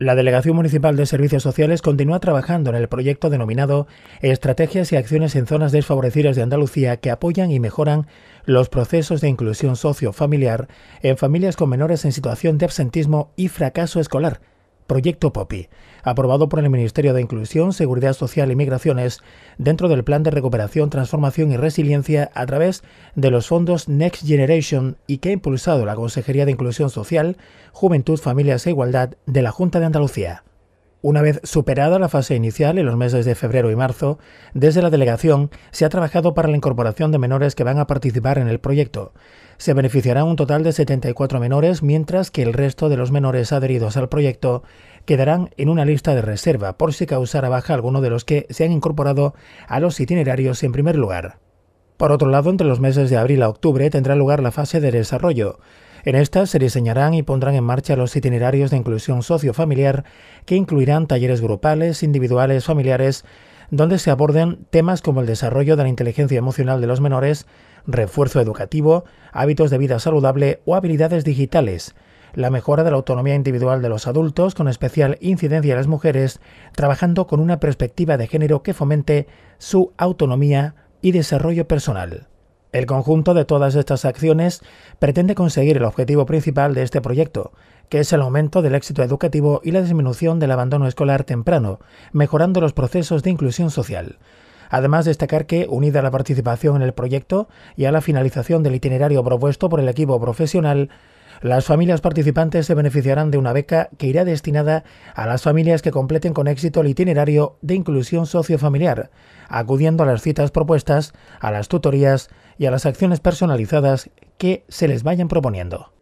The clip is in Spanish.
La Delegación Municipal de Servicios Sociales continúa trabajando en el proyecto denominado Estrategias y Acciones en Zonas Desfavorecidas de Andalucía que apoyan y mejoran los procesos de inclusión sociofamiliar en familias con menores en situación de absentismo y fracaso escolar, Proyecto POPI, aprobado por el Ministerio de Inclusión, Seguridad Social y Migraciones dentro del Plan de Recuperación, Transformación y Resiliencia a través de los fondos Next Generation y que ha impulsado la Consejería de Inclusión Social, Juventud, Familias e Igualdad de la Junta de Andalucía. Una vez superada la fase inicial en los meses de febrero y marzo, desde la delegación se ha trabajado para la incorporación de menores que van a participar en el proyecto. Se beneficiará un total de 74 menores, mientras que el resto de los menores adheridos al proyecto quedarán en una lista de reserva por si causara baja alguno de los que se han incorporado a los itinerarios en primer lugar. Por otro lado, entre los meses de abril a octubre tendrá lugar la fase de desarrollo. En estas se diseñarán y pondrán en marcha los itinerarios de inclusión sociofamiliar que incluirán talleres grupales, individuales, familiares, donde se aborden temas como el desarrollo de la inteligencia emocional de los menores, refuerzo educativo, hábitos de vida saludable o habilidades digitales, la mejora de la autonomía individual de los adultos con especial incidencia en las mujeres, trabajando con una perspectiva de género que fomente su autonomía y desarrollo personal. El conjunto de todas estas acciones pretende conseguir el objetivo principal de este proyecto, que es el aumento del éxito educativo y la disminución del abandono escolar temprano, mejorando los procesos de inclusión social. Además, destacar que, unida a la participación en el proyecto y a la finalización del itinerario propuesto por el equipo profesional, las familias participantes se beneficiarán de una beca que irá destinada a las familias que completen con éxito el itinerario de inclusión sociofamiliar, acudiendo a las citas propuestas, a las tutorías y a las acciones personalizadas que se les vayan proponiendo.